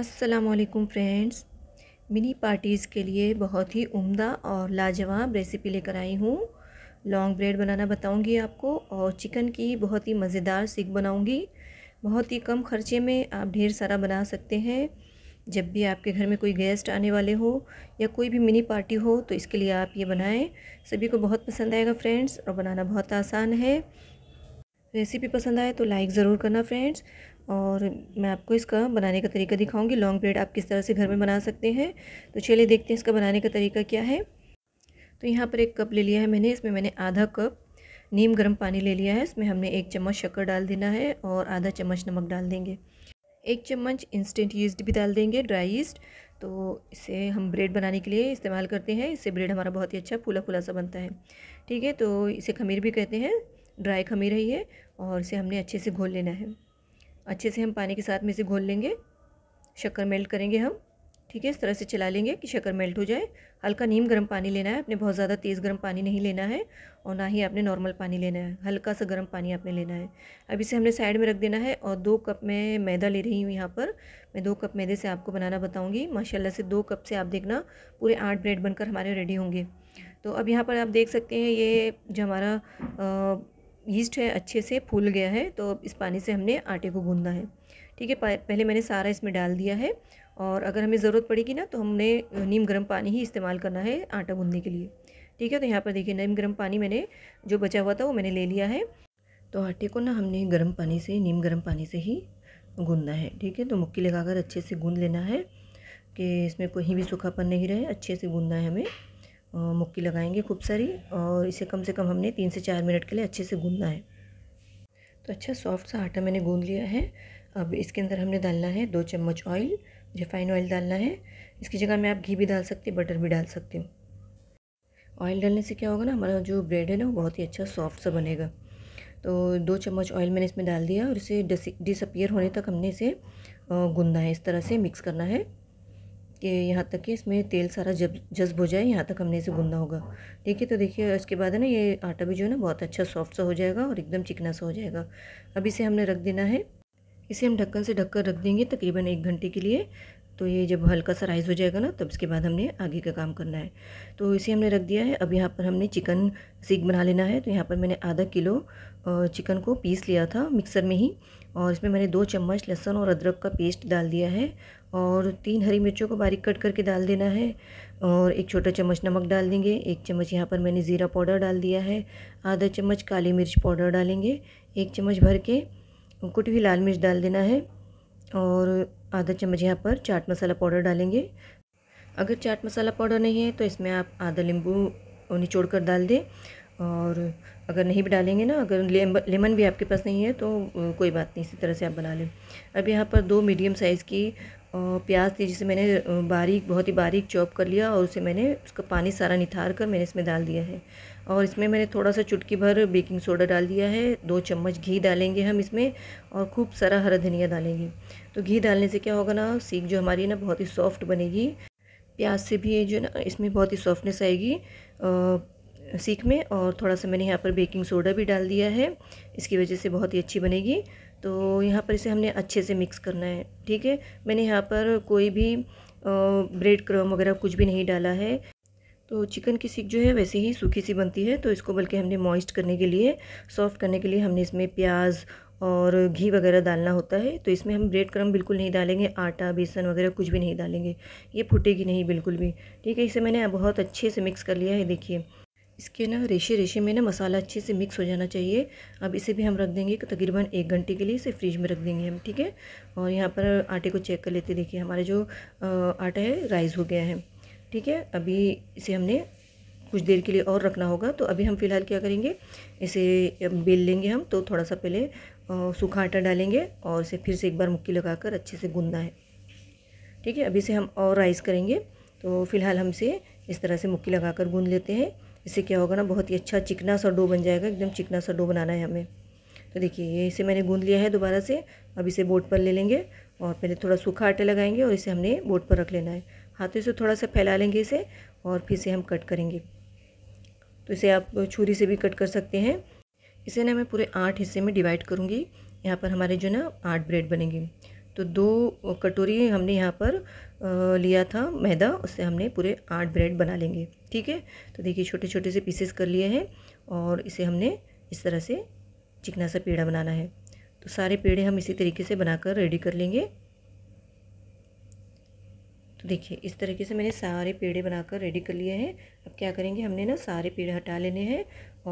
असलकुम friends mini parties के लिए बहुत ही उम्दा और लाजवाब रेसिपी लेकर आई हूँ लॉन्ग ब्रेड बनाना बताऊँगी आपको और चिकन की बहुत ही मज़ेदार सीख बनाऊँगी बहुत ही कम खर्चे में आप ढेर सारा बना सकते हैं जब भी आपके घर में कोई गेस्ट आने वाले हो या कोई भी मिनी पार्टी हो तो इसके लिए आप ये बनाएं सभी को बहुत पसंद आएगा फ्रेंड्स और बनाना बहुत आसान है रेसिपी पसंद आए तो लाइक ज़रूर करना फ्रेंड्स और मैं आपको इसका बनाने का तरीका दिखाऊंगी लॉन्ग ब्रेड आप किस तरह से घर में बना सकते हैं तो चलिए देखते हैं इसका बनाने का तरीका क्या है तो यहाँ पर एक कप ले लिया है मैंने इसमें मैंने आधा कप नीम गर्म पानी ले लिया है इसमें हमने एक चम्मच शक्कर डाल देना है और आधा चम्मच नमक डाल देंगे एक चम्मच इंस्टेंट यीस्ट भी डाल देंगे ड्राई ईस्ट तो इसे हम ब्रेड बनाने के लिए इस्तेमाल करते हैं इससे ब्रेड हमारा बहुत ही अच्छा फूला फूला सा बनता है ठीक है तो इसे खमीर भी कहते हैं ड्राई खमीर है ये और इसे हमने अच्छे से घोल लेना है अच्छे से हम पानी के साथ में इसे घोल लेंगे शक्कर मेल्ट करेंगे हम ठीक है इस तरह से चला लेंगे कि शक्कर मेल्ट हो जाए हल्का नीम गर्म पानी लेना है आपने बहुत ज़्यादा तेज़ गर्म पानी नहीं लेना है और ना ही आपने नॉर्मल पानी लेना है हल्का सा गर्म पानी आपने लेना है अब इसे हमने साइड में रख देना है और दो कप में मैदा ले रही हूँ यहाँ पर मैं दो कप मैदे से आपको बनाना बताऊँगी माशाला से दो कप से आप देखना पूरे आठ ब्रेड बनकर हमारे रेडी होंगे तो अब यहाँ पर आप देख सकते हैं ये जो हमारा यीस्ट है अच्छे से फूल गया है तो इस पानी से हमने आटे को गूंदना है ठीक है पहले मैंने सारा इसमें डाल दिया है और अगर हमें ज़रूरत पड़ेगी ना तो हमने नीम गर्म पानी ही इस्तेमाल करना है आटा गूंदने के लिए ठीक है तो यहाँ पर देखिए नीम गर्म पानी मैंने जो बचा हुआ था वो मैंने ले लिया है तो आटे को ना हमने गर्म पानी से नीम गर्म पानी से ही गूंदना है ठीक है तो मुक्की लगाकर अच्छे से गूँध लेना है कि इसमें कहीं भी सूखापन नहीं रहे अच्छे से गूँधना है हमें मुक्की लगाएंगे खूब सारी और इसे कम से कम हमने तीन से चार मिनट के लिए अच्छे से गूंदना है तो अच्छा सॉफ्ट सा आटा मैंने गूंद लिया है अब इसके अंदर हमने डालना है दो चम्मच ऑयल रिफाइन ऑयल डालना है इसकी जगह में आप घी भी डाल सकते बटर भी डाल सकती हूँ ऑयल डालने से क्या होगा ना हमारा जो ब्रेड है ना वो बहुत ही अच्छा सॉफ्ट सा बनेगा तो दो चम्मच ऑयल मैंने इसमें डाल दिया और इसे डिसअपियर होने तक हमने इसे गूंदना है इस तरह से मिक्स करना है कि यहाँ तक कि इसमें तेल सारा जब जज्ब हो जाए यहाँ तक हमने इसे भुनना होगा ठीक है तो देखिए इसके बाद है ना ये आटा भी जो है ना बहुत अच्छा सॉफ्ट सा हो जाएगा और एकदम चिकना सा हो जाएगा अब इसे हमने रख देना है इसे हम ढक्कन से ढककर रख देंगे तकरीबन एक घंटे के लिए तो ये जब हल्का सा राइस हो जाएगा ना तब इसके बाद हमने आगे का काम करना है तो इसे हमने रख दिया है अब यहाँ पर हमने चिकन सीख बना लेना है तो यहाँ पर मैंने आधा किलो चिकन को पीस लिया था मिक्सर में ही और इसमें मैंने दो चम्मच लहसुन और अदरक का पेस्ट डाल दिया है और तीन हरी मिर्चों को बारीक कट करके डाल देना है और एक छोटा चम्मच नमक डाल देंगे एक चम्मच यहाँ पर मैंने ज़ीरा पाउडर डाल दिया है आधा चम्मच काली मिर्च पाउडर डालेंगे एक चम्मच भर के कुटी हुई लाल मिर्च डाल देना है और आधा चम्मच यहाँ पर चाट मसाला पाउडर डालेंगे अगर चाट मसाला पाउडर नहीं है तो इसमें आप आधा नींबू निचोड़ कर डाल दें और अगर नहीं भी डालेंगे ना अगर लेमन भी आपके पास नहीं है तो कोई बात नहीं इसी तरह से आप बना लें अब यहाँ पर दो मीडियम साइज़ की प्याज थी जिसे मैंने बारीक बहुत ही बारीक चॉप कर लिया और उसे मैंने उसका पानी सारा निथार कर मैंने इसमें डाल दिया है और इसमें मैंने थोड़ा सा चुटकी भर बेकिंग सोडा डाल दिया है दो चम्मच घी डालेंगे हम इसमें और खूब सारा हरा धनिया डालेंगे तो घी डालने से क्या होगा ना सीख जो हमारी ना बहुत ही सॉफ्ट बनेगी प्याज से भी जो ना इसमें बहुत ही सॉफ्टनेस आएगी सीख में और थोड़ा सा मैंने यहाँ पर बेकिंग सोडा भी डाल दिया है इसकी वजह से बहुत ही अच्छी बनेगी तो यहाँ पर इसे हमने अच्छे से मिक्स करना है ठीक है मैंने यहाँ पर कोई भी ब्रेड क्रम वगैरह कुछ भी नहीं डाला है तो चिकन की सीख जो है वैसे ही सूखी सी बनती है तो इसको बल्कि हमने मॉइस्ट करने के लिए सॉफ्ट करने के लिए हमने इसमें प्याज और घी वगैरह डालना होता है तो इसमें हम ब्रेड क्रम बिल्कुल नहीं डालेंगे आटा बेसन वगैरह कुछ भी नहीं डालेंगे ये फूटेगी नहीं बिल्कुल भी ठीक है इसे मैंने बहुत अच्छे से मिक्स कर लिया है देखिए इसके ना रेशे रेशे में ना मसाला अच्छे से मिक्स हो जाना चाहिए अब इसे भी हम रख देंगे तकरीबन एक घंटे के लिए इसे फ्रिज में रख देंगे हम ठीक है और यहाँ पर आटे को चेक कर लेते देखिए हमारे जो आटा है राइस हो गया है ठीक है अभी इसे हमने कुछ देर के लिए और रखना होगा तो अभी हम फ़िलहाल क्या करेंगे इसे बेल लेंगे हम तो थोड़ा सा पहले सूखा आटा डालेंगे और इसे फिर से एक बार मुक्की लगा अच्छे से गूंदना है ठीक है अभी से हम और राइस करेंगे तो फ़िलहाल हम इसे इस तरह से मुक्की लगा गूंद लेते हैं इससे क्या होगा ना बहुत ही अच्छा चिकना सा डो बन जाएगा एकदम चिकना सा डो बनाना है हमें तो देखिए ये इसे मैंने गूंद लिया है दोबारा से अब इसे बोर्ड पर ले लेंगे और पहले थोड़ा सूखा आटा लगाएंगे और इसे हमने बोर्ड पर रख लेना है हाथों से थोड़ा सा फैला लेंगे इसे और फिर इसे हम कट करेंगे तो इसे आप छुरी से भी कट कर सकते हैं इसे ना मैं पूरे आठ हिस्से में डिवाइड करूँगी यहाँ पर हमारे जो ना आठ ब्रेड बनेंगे तो दो कटोरी हमने यहाँ पर लिया था मैदा उससे हमने पूरे आठ ब्रेड बना लेंगे ठीक है तो देखिए छोटे छोटे से पीसेस कर लिए हैं और इसे हमने इस तरह से चिकना सा पेड़ा बनाना है तो सारे पेड़े हम इसी तरीके से बनाकर रेडी कर लेंगे तो देखिए इस तरीके से मैंने सारे पेड़े बनाकर रेडी कर लिए हैं अब क्या करेंगे हमने ना सारे पेड़े हटा लेने हैं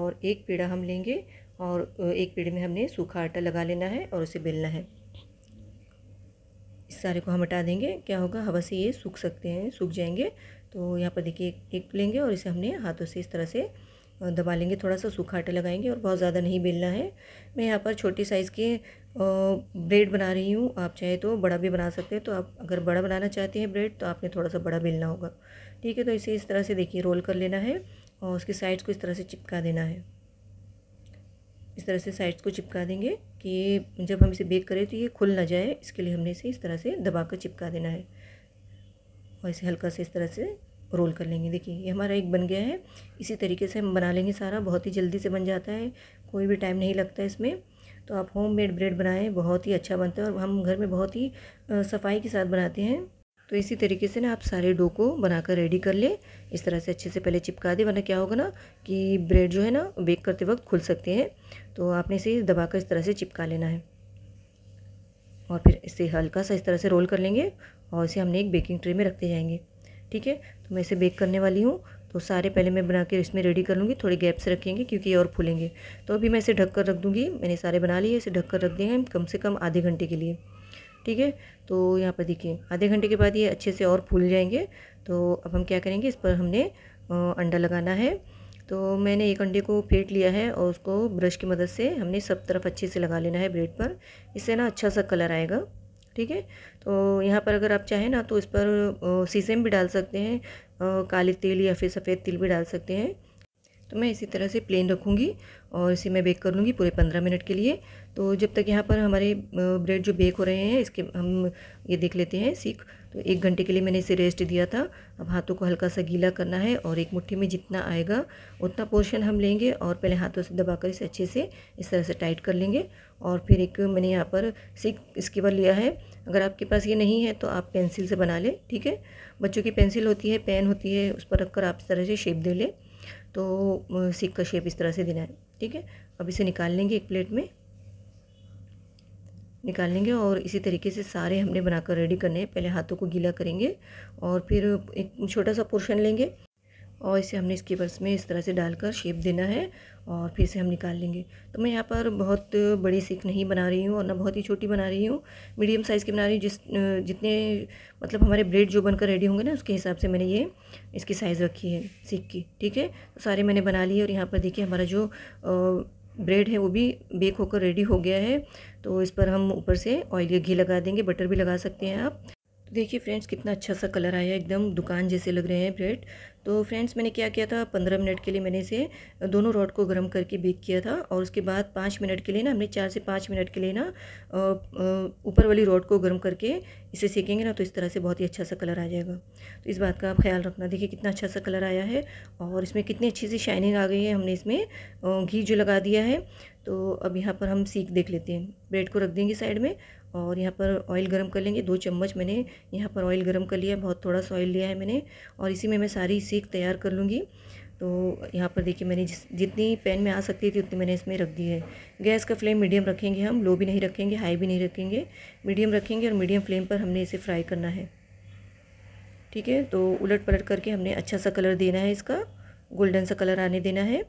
और एक पेड़ा हम लेंगे और एक पेड़े में हमने सूखा आटा लगा लेना है और उसे बेलना है सारे को हम हटा देंगे क्या होगा हवा से ये सूख सकते हैं सूख जाएंगे तो यहाँ पर देखिए एक लेंगे और इसे हमने हाथों से इस तरह से दबा लेंगे थोड़ा सा सूखा आटा लगाएंगे और बहुत ज़्यादा नहीं बेलना है मैं यहाँ पर छोटी साइज़ के ब्रेड बना रही हूँ आप चाहे तो बड़ा भी बना सकते हैं तो आप अगर बड़ा बनाना चाहते हैं ब्रेड तो आपने थोड़ा सा बड़ा बेलना होगा ठीक है तो इसे इस तरह से देखिए रोल कर लेना है और उसके साइड्स को इस तरह से चिपका देना है इस तरह से साइड्स को चिपका देंगे कि जब हम इसे बेक करें तो ये खुल ना जाए इसके लिए हमने इसे इस तरह से दबा कर चिपका देना है और इसे हल्का से इस तरह से रोल कर लेंगे देखिए ये हमारा एक बन गया है इसी तरीके से हम बना लेंगे सारा बहुत ही जल्दी से बन जाता है कोई भी टाइम नहीं लगता इसमें तो आप होम मेड ब्रेड बनाएं बहुत ही अच्छा बनता है और हम घर में बहुत ही सफाई के साथ बनाते हैं तो इसी तरीके से ना आप सारे डो को बनाकर रेडी कर लें इस तरह से अच्छे से पहले चिपका दें वरना क्या होगा ना कि ब्रेड जो है ना बेक करते वक्त खुल सकते हैं तो आपने इसे दबाकर इस तरह से चिपका लेना है और फिर इसे हल्का सा इस तरह से रोल कर लेंगे और इसे हमने एक बेकिंग ट्रे में रखते जाएंगे ठीक है तो मैं इसे बेक करने वाली हूँ तो सारे पहले मैं बना के इसमें रेडी कर लूँगी थोड़े गैप से रखेंगे क्योंकि और फूलेंगे तो अभी मैं इसे ढक कर रख दूँगी मैंने सारे बना लिए इसे ढक कर रख दिए हैं कम से कम आधे घंटे के लिए ठीक है तो यहाँ पर देखिए आधे घंटे के बाद ये अच्छे से और फूल जाएंगे तो अब हम क्या करेंगे इस पर हमने अंडा लगाना है तो मैंने एक अंडे को फेंट लिया है और उसको ब्रश की मदद से हमने सब तरफ अच्छे से लगा लेना है ब्रेड पर इससे ना अच्छा सा कलर आएगा ठीक है तो यहाँ पर अगर आप चाहें ना तो इस पर सीसम भी डाल सकते हैं काले तेल या फिर सफ़ेद तिल भी डाल सकते हैं तो मैं इसी तरह से प्लेन रखूँगी और इसे मैं बेक कर लूँगी पूरे पंद्रह मिनट के लिए तो जब तक यहाँ पर हमारे ब्रेड जो बेक हो रहे हैं इसके हम ये देख लेते हैं सीख तो एक घंटे के लिए मैंने इसे रेस्ट दिया था अब हाथों को हल्का सा गीला करना है और एक मुट्ठी में जितना आएगा उतना पोर्शन हम लेंगे और पहले हाथों से दबाकर इसे अच्छे से इस तरह से टाइट कर लेंगे और फिर एक मैंने यहाँ पर सीख स्कीवर लिया है अगर आपके पास ये नहीं है तो आप पेंसिल से बना लें ठीक है बच्चों की पेंसिल होती है पेन होती है उस पर रख कर आप इस तरह से शेप दे लें तो सीख का शेप इस तरह से देना है ठीक है अब इसे निकाल लेंगे एक प्लेट में निकाल लेंगे और इसी तरीके से सारे हमने बनाकर रेडी करने हैं पहले हाथों को गीला करेंगे और फिर एक छोटा सा पोर्शन लेंगे और इसे हमने इसके बर्स में इस तरह से डालकर शेप देना है और फिर से हम निकाल लेंगे तो मैं यहाँ पर बहुत बड़ी सीख नहीं बना रही हूँ और ना बहुत ही छोटी बना रही हूँ मीडियम साइज़ की बना रही हूँ जिस जितने मतलब हमारे ब्रेड जो बनकर रेडी होंगे ना उसके हिसाब से मैंने ये इसकी साइज़ रखी है सीख की ठीक है तो सारे मैंने बना लिए और यहाँ पर देखिए हमारा जो ब्रेड है वो भी बेक होकर रेडी हो गया है तो इस पर हम ऊपर से ऑयल या घी लगा देंगे बटर भी लगा सकते हैं आप तो देखिए फ्रेंड्स कितना अच्छा सा कलर आया एकदम दुकान जैसे लग रहे हैं ब्रेड तो फ्रेंड्स मैंने क्या किया था पंद्रह मिनट के लिए मैंने इसे दोनों रॉड को गर्म करके बेक किया था और उसके बाद पाँच मिनट के लिए ना हमने चार से पाँच मिनट के लिए ना ऊपर वाली रॉड को गर्म करके इसे सेकेंगे ना तो इस तरह से बहुत ही अच्छा सा कलर आ जाएगा तो इस बात का आप ख्याल रखना देखिए कितना अच्छा सा कलर आया है और इसमें कितनी अच्छी सी शाइनिंग आ गई है हमने इसमें घी जो लगा दिया है तो अब यहाँ पर हम सीख देख लेते हैं ब्रेड को रख देंगे साइड में और यहाँ पर ऑयल गरम कर लेंगे दो चम्मच मैंने यहाँ पर ऑयल गरम कर लिया बहुत थोड़ा सा ऑयल लिया है मैंने और इसी में मैं सारी सीख तैयार कर लूँगी तो यहाँ पर देखिए मैंने जिस जितनी पैन में आ सकती थी उतनी मैंने इसमें रख दी है गैस का फ्लेम मीडियम रखेंगे हम लो भी नहीं रखेंगे हाई भी नहीं रखेंगे मीडियम रखेंगे और मीडियम फ्लेम पर हमने इसे फ्राई करना है ठीक है तो उलट पलट करके हमने अच्छा सा कलर देना है इसका गोल्डन सा कलर आने देना है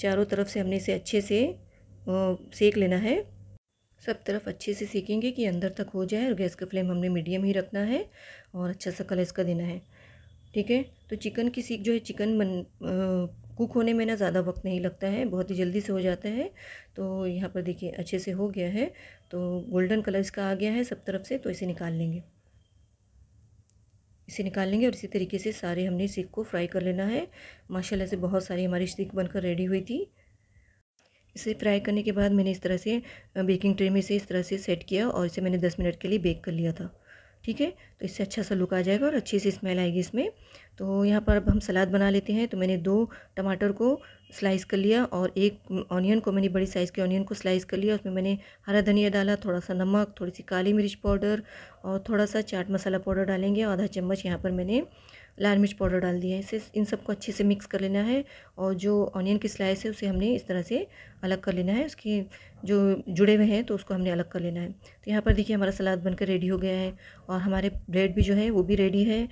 चारों तरफ से हमने इसे अच्छे से सेक लेना है सब तरफ अच्छे से सीखेंगे कि अंदर तक हो जाए और गैस का फ्लेम हमने मीडियम ही रखना है और अच्छा सा कलर इसका देना है ठीक है तो चिकन की सीख जो है चिकन बन कुक होने में ना ज़्यादा वक्त नहीं लगता है बहुत ही जल्दी से हो जाता है तो यहाँ पर देखिए अच्छे से हो गया है तो गोल्डन कलर इसका आ गया है सब तरफ से तो इसे निकाल लेंगे इसे निकाल लेंगे और इसी तरीके से सारे हमने सीख को फ्राई कर लेना है माशाल्लाह से बहुत सारी हमारी सीख बनकर रेडी हुई थी इसे फ्राई करने के बाद मैंने इस तरह से बेकिंग ट्रे में इसे इस तरह से सेट किया और इसे मैंने दस मिनट के लिए बेक कर लिया था ठीक है तो इससे अच्छा सा लुक आ जाएगा और अच्छी सी स्मेल आएगी इसमें तो यहाँ पर अब हम सलाद बना लेते हैं तो मैंने दो टमाटर को स्लाइस कर लिया और एक ऑनियन को मैंने बड़ी साइज़ के ऑनियन को स्लाइस कर लिया उसमें मैंने हरा धनिया डाला थोड़ा सा नमक थोड़ी सी काली मिर्च पाउडर और थोड़ा सा चाट मसाला पाउडर डालेंगे आधा चम्मच यहाँ पर मैंने लाल मिर्च पाउडर डाल दिया है इसे इन सबको अच्छे से मिक्स कर लेना है और जो ऑनियन की स्लाइस है उसे हमने इस तरह से अलग कर लेना है उसकी जो जुड़े हुए हैं तो उसको हमने अलग कर लेना है तो यहाँ पर देखिए हमारा सलाद बनकर रेडी हो गया है और हमारे ब्रेड भी जो है वो भी रेडी है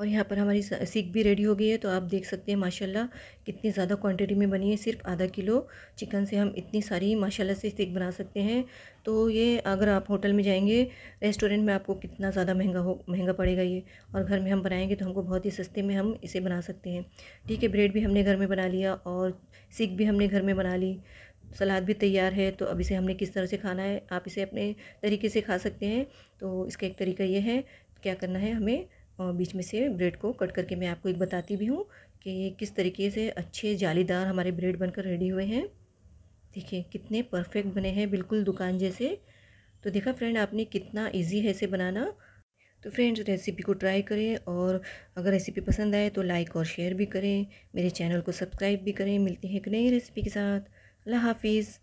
और यहाँ पर हमारी सीख भी रेडी हो गई है तो आप देख सकते हैं माशाल्लाह कितनी ज़्यादा क्वांटिटी में बनी है सिर्फ आधा किलो चिकन से हम इतनी सारी माशाल्लाह से सीख बना सकते हैं तो ये अगर आप होटल में जाएंगे रेस्टोरेंट में आपको कितना ज़्यादा महंगा हो महंगा पड़ेगा ये और घर में हम बनाएंगे तो हमको बहुत ही सस्ते में हम इसे बना सकते हैं ठीक है ब्रेड भी हमने घर में बना लिया और सीख भी हमने घर में बना ली सलाद भी तैयार है तो अब इसे हमने किस तरह से खाना है आप इसे अपने तरीके से खा सकते हैं तो इसका एक तरीका ये है क्या करना है हमें और बीच में से ब्रेड को कट करके मैं आपको एक बताती भी हूँ कि किस तरीके से अच्छे जालीदार हमारे ब्रेड बनकर रेडी हुए हैं देखिए कितने परफेक्ट बने हैं बिल्कुल दुकान जैसे तो देखा फ्रेंड आपने कितना इजी है इसे बनाना तो फ्रेंड्स रेसिपी को ट्राई करें और अगर रेसिपी पसंद आए तो लाइक और शेयर भी करें मेरे चैनल को सब्सक्राइब भी करें मिलती है एक नई रेसिपी के साथ अल्लाह हाफिज़